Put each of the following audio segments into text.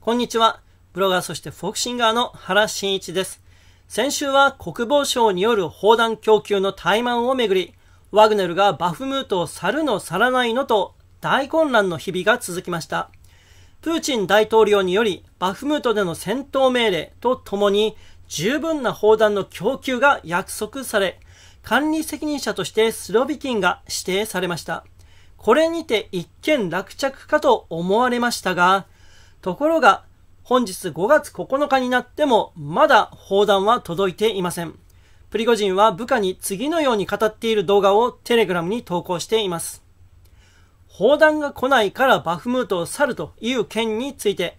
こんにちは。ブロガーそしてフォークシンガーの原慎一です。先週は国防省による砲弾供給の怠慢をめぐり、ワグネルがバフムートを去るの去らないのと大混乱の日々が続きました。プーチン大統領によりバフムートでの戦闘命令とともに十分な砲弾の供給が約束され、管理責任者としてスロビキンが指定されました。これにて一件落着かと思われましたが、ところが、本日5月9日になっても、まだ砲弾は届いていません。プリゴジンは部下に次のように語っている動画をテレグラムに投稿しています。砲弾が来ないからバフムートを去るという件について、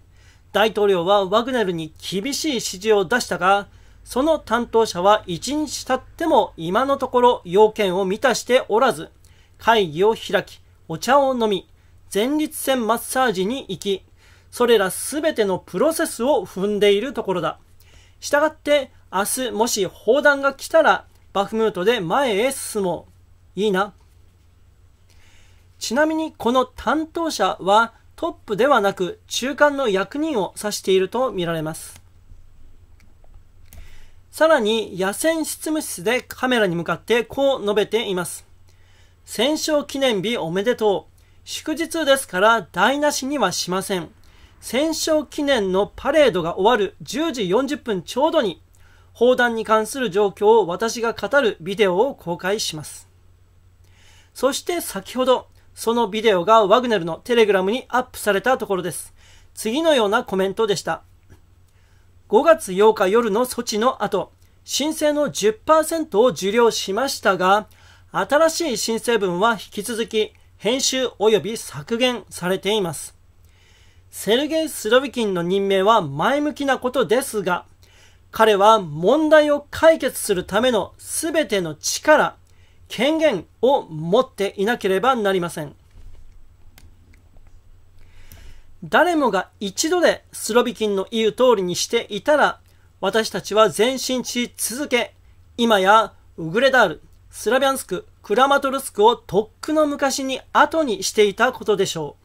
大統領はワグネルに厳しい指示を出したが、その担当者は1日経っても今のところ要件を満たしておらず、会議を開き、お茶を飲み、前立腺マッサージに行き、それらすべてのプロセスを踏んでいるところだ。したがって、明日もし砲弾が来たら、バフムートで前へ進もう。いいな。ちなみに、この担当者はトップではなく中間の役人を指しているとみられます。さらに、野戦執務室でカメラに向かってこう述べています。戦勝記念日おめでとう。祝日ですから台無しにはしません。戦勝記念のパレードが終わる10時40分ちょうどに、砲弾に関する状況を私が語るビデオを公開します。そして先ほど、そのビデオがワグネルのテレグラムにアップされたところです。次のようなコメントでした。5月8日夜の措置の後、申請の10%を受領しましたが、新しい申請分は引き続き編集及び削減されています。セルゲイ・スロビキンの任命は前向きなことですが、彼は問題を解決するための全ての力、権限を持っていなければなりません。誰もが一度でスロビキンの言う通りにしていたら、私たちは前進し続け、今やウグレダール、スラビャンスク、クラマトルスクをとっくの昔に後にしていたことでしょう。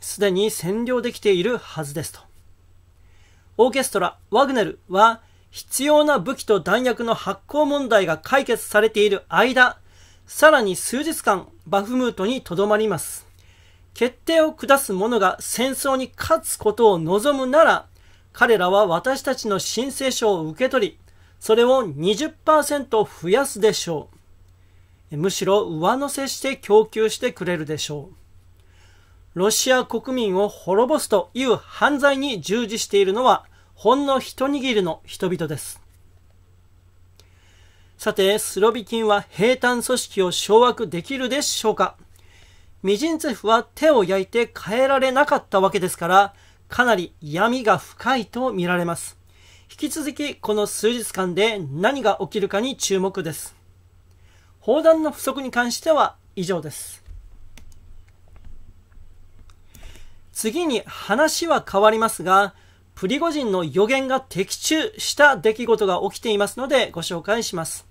すでに占領できているはずですと。オーケストラ、ワグネルは必要な武器と弾薬の発行問題が解決されている間、さらに数日間バフムートに留まります。決定を下す者が戦争に勝つことを望むなら、彼らは私たちの申請書を受け取り、それを20%増やすでしょう。むしろ上乗せして供給してくれるでしょう。ロシア国民を滅ぼすという犯罪に従事しているのはほんの一握りの人々です。さて、スロビキンは兵隊組織を掌握できるでしょうかミジンツェフは手を焼いて変えられなかったわけですから、かなり闇が深いと見られます。引き続きこの数日間で何が起きるかに注目です。砲弾の不足に関しては以上です。次に話は変わりますが、プリゴジンの予言が的中した出来事が起きていますのでご紹介します。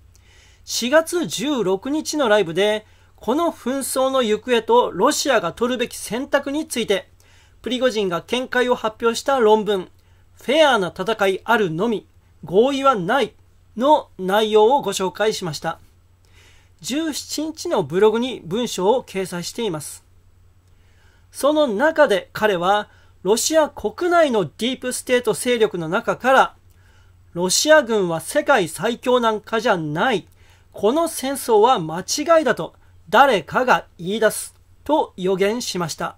4月16日のライブで、この紛争の行方とロシアが取るべき選択について、プリゴジンが見解を発表した論文、フェアな戦いあるのみ、合意はないの内容をご紹介しました。17日のブログに文章を掲載しています。その中で彼はロシア国内のディープステート勢力の中からロシア軍は世界最強なんかじゃない。この戦争は間違いだと誰かが言い出すと予言しました。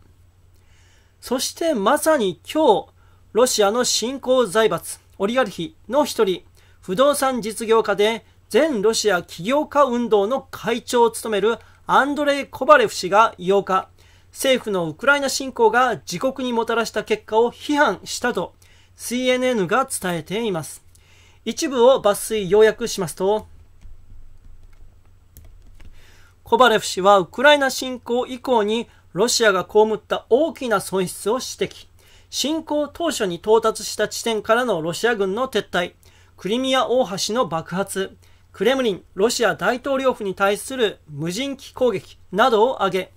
そしてまさに今日、ロシアの新興財閥、オリガルヒの一人、不動産実業家で全ロシア起業家運動の会長を務めるアンドレイ・コバレフ氏が8日、政府のウクライナ侵攻が自国にもたらした結果を批判したと CNN が伝えています。一部を抜粋要約しますと、コバレフ氏はウクライナ侵攻以降にロシアが被った大きな損失を指摘。侵攻当初に到達した地点からのロシア軍の撤退、クリミア大橋の爆発、クレムリン、ロシア大統領府に対する無人機攻撃などを挙げ、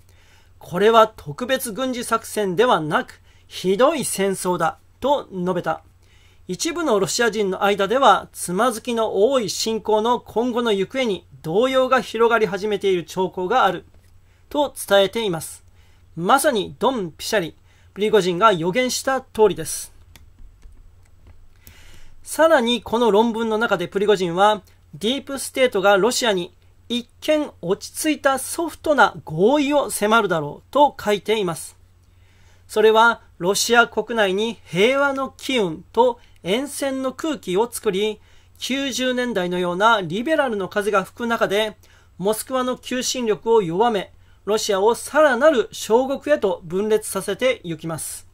これは特別軍事作戦ではなく、ひどい戦争だ、と述べた。一部のロシア人の間では、つまずきの多い侵攻の今後の行方に動揺が広がり始めている兆候がある、と伝えています。まさにドン・ピシャリ、プリゴジンが予言した通りです。さらにこの論文の中でプリゴジンは、ディープステートがロシアに一見落ち着いたソフトな合意を迫るだろうと書いています。それはロシア国内に平和の機運と沿線の空気を作り、90年代のようなリベラルの風が吹く中で、モスクワの求心力を弱め、ロシアをさらなる小国へと分裂させていきます。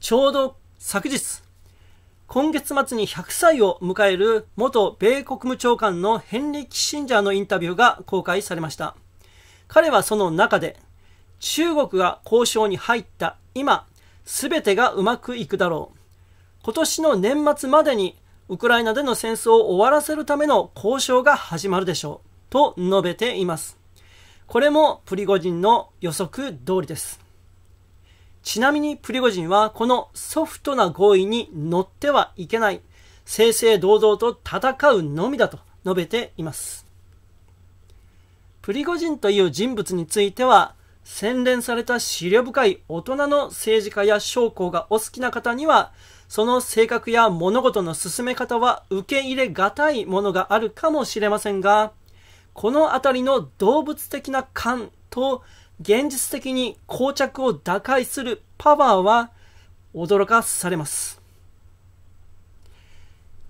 ちょうど昨日、今月末に100歳を迎える元米国務長官のヘンリー・キッシンジャーのインタビューが公開されました。彼はその中で、中国が交渉に入った今、すべてがうまくいくだろう。今年の年末までにウクライナでの戦争を終わらせるための交渉が始まるでしょう。と述べています。これもプリゴジンの予測通りです。ちなみにプリゴジンはこのソフトな合意に乗ってはいけない、正々堂々と戦うのみだと述べています。プリゴジンという人物については、洗練された資料深い大人の政治家や将校がお好きな方には、その性格や物事の進め方は受け入れがたいものがあるかもしれませんが、このあたりの動物的な感と現実的に膠着を打開するパワーは驚かされます。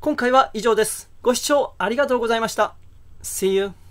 今回は以上です。ご視聴ありがとうございました。See you.